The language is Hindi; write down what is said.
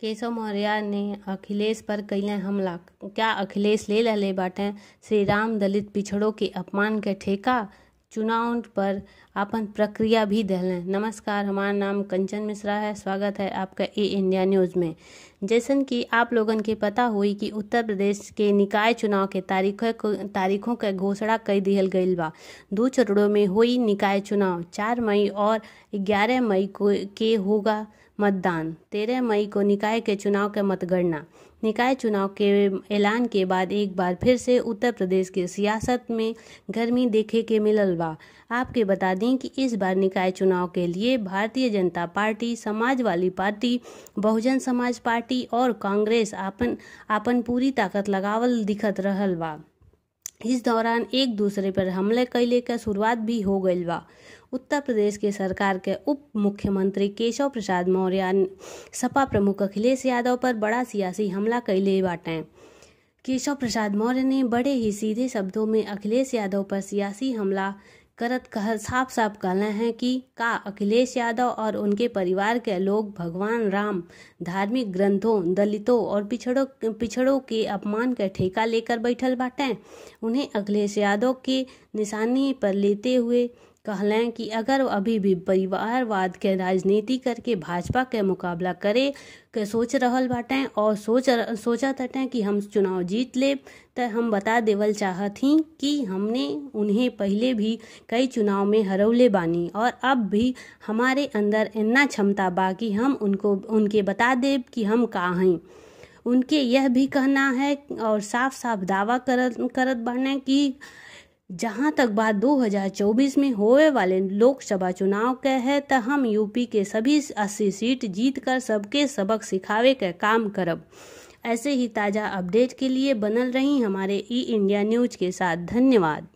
केशव मौर्य ने अखिलेश पर कैले हमला क्या अखिलेश ले रहले बाटे श्री राम दलित पिछड़ों के अपमान के ठेका चुनाव पर अपन प्रक्रिया भी दहलें नमस्कार हमारा नाम कंचन मिश्रा है स्वागत है आपका ए इंडिया न्यूज़ में जैसन कि आप लोगन के पता हुई कि उत्तर प्रदेश के निकाय चुनाव के को तारीखों का घोषणा कर दिया गई बा दो चरणों में हुई निकाय चुनाव चार मई और ग्यारह मई को के होगा मतदान तेरह मई को निकाय के चुनाव का मतगणना निकाय चुनाव के ऐलान के बाद एक बार फिर से उत्तर प्रदेश के सियासत में गर्मी देखे के मिलल बा आपके बता दें कि इस बार निकाय चुनाव के लिए भारतीय जनता पार्टी समाजवादी पार्टी बहुजन समाज पार्टी पार्टी और कांग्रेस आपन आपन पूरी ताकत लगावल दिखत रहल बा इस दौरान एक दूसरे पर हमले कैले के शुरुआत भी हो गई बा उत्तर प्रदेश के सरकार के उप मुख्यमंत्री केशव प्रसाद मौर्य सपा प्रमुख अखिलेश यादव पर बड़ा सियासी हमला कैले बाटे केशव प्रसाद मौर्य ने बड़े ही सीधे शब्दों में अखिलेश यादव पर सियासी हमला करत कह साफ साफ कहना है कि का अखिलेश यादव और उनके परिवार के लोग भगवान राम धार्मिक ग्रंथों दलितों और पिछड़ों पिछड़ों के अपमान का ठेका लेकर बैठल बाटें उन्हें अखिलेश यादव के निशानी पर लेते हुए कहलें कि अगर अभी भी परिवारवाद के राजनीति करके भाजपा के मुकाबला करे के सोच रहा बाटें और सोच सोचा तटें कि हम चुनाव जीत ले तो हम बता देवल चाहत थी कि हमने उन्हें पहले भी कई चुनाव में हरौले बानी और अब भी हमारे अंदर इतना क्षमता बा कि हम उनको उनके बता दे कि हम कहाँ हैं उनके यह भी कहना है और साफ साफ दावा करत करत बढ़ने कि जहां तक बात 2024 में होए वाले लोकसभा चुनाव के है तो हम यूपी के सभी 80 सीट जीत कर सबके सबक सिखावे के काम करब ऐसे ही ताज़ा अपडेट के लिए बनल रही हमारे ई इंडिया न्यूज के साथ धन्यवाद